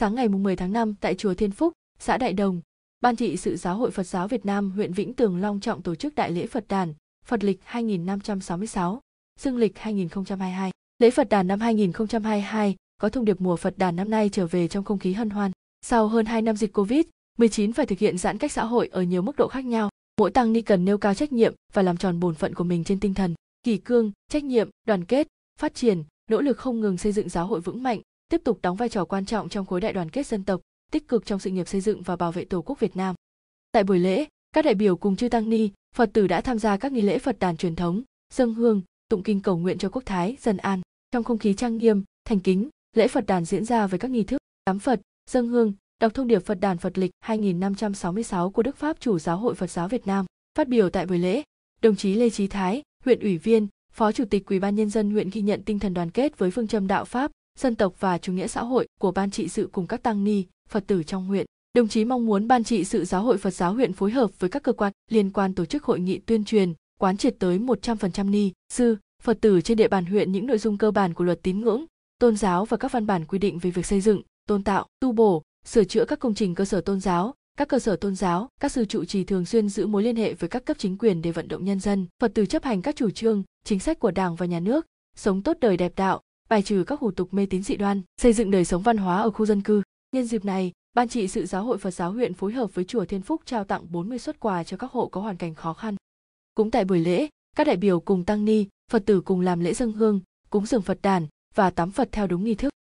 Sáng ngày 10 tháng 5 tại chùa Thiên Phúc, xã Đại Đồng, Ban trị sự Giáo hội Phật giáo Việt Nam huyện Vĩnh Tường long trọng tổ chức đại lễ Phật đàn, Phật lịch 2566, Dương lịch 2022. Lễ Phật đàn năm 2022 có thông điệp mùa Phật đàn năm nay trở về trong không khí hân hoan. Sau hơn 2 năm dịch Covid-19 phải thực hiện giãn cách xã hội ở nhiều mức độ khác nhau, mỗi tăng ni cần nêu cao trách nhiệm và làm tròn bổn phận của mình trên tinh thần, kỳ cương, trách nhiệm, đoàn kết, phát triển, nỗ lực không ngừng xây dựng giáo hội vững mạnh, tiếp tục đóng vai trò quan trọng trong khối đại đoàn kết dân tộc, tích cực trong sự nghiệp xây dựng và bảo vệ Tổ quốc Việt Nam. Tại buổi lễ, các đại biểu cùng chư tăng ni, Phật tử đã tham gia các nghi lễ Phật đàn truyền thống, dâng hương, tụng kinh cầu nguyện cho quốc thái dân an. Trong không khí trang nghiêm, thành kính, lễ Phật đàn diễn ra với các nghi thức đám Phật, dâng hương, đọc thông điệp Phật đàn Phật lịch 2566 của Đức Pháp Chủ Giáo hội Phật giáo Việt Nam. Phát biểu tại buổi lễ, đồng chí Lê Chí Thái, huyện ủy viên, Phó Chủ tịch Ủy ban nhân dân huyện ghi nhận tinh thần đoàn kết với phương châm đạo pháp, dân tộc và chủ nghĩa xã hội của ban trị sự cùng các tăng ni, Phật tử trong huyện. Đồng chí mong muốn ban trị sự giáo hội Phật giáo huyện phối hợp với các cơ quan liên quan tổ chức hội nghị tuyên truyền, quán triệt tới 100% ni, sư, Phật tử trên địa bàn huyện những nội dung cơ bản của luật tín ngưỡng, tôn giáo và các văn bản quy định về việc xây dựng, tôn tạo, tu bổ, sửa chữa các công trình cơ sở tôn giáo, các cơ sở tôn giáo, các sư trụ trì thường xuyên giữ mối liên hệ với các cấp chính quyền để vận động nhân dân, Phật tử chấp hành các chủ trương, chính sách của Đảng và nhà nước, sống tốt đời đẹp đạo, bài trừ các hủ tục mê tín dị đoan, xây dựng đời sống văn hóa ở khu dân cư. Nhân dịp này, Ban trị sự Giáo hội Phật giáo huyện phối hợp với chùa Thiên Phúc trao tặng 40 suất quà cho các hộ có hoàn cảnh khó khăn. Cũng tại buổi lễ, các đại biểu cùng tăng ni, Phật tử cùng làm lễ dân hương, cúng dường Phật đàn và tắm Phật theo đúng nghi thức.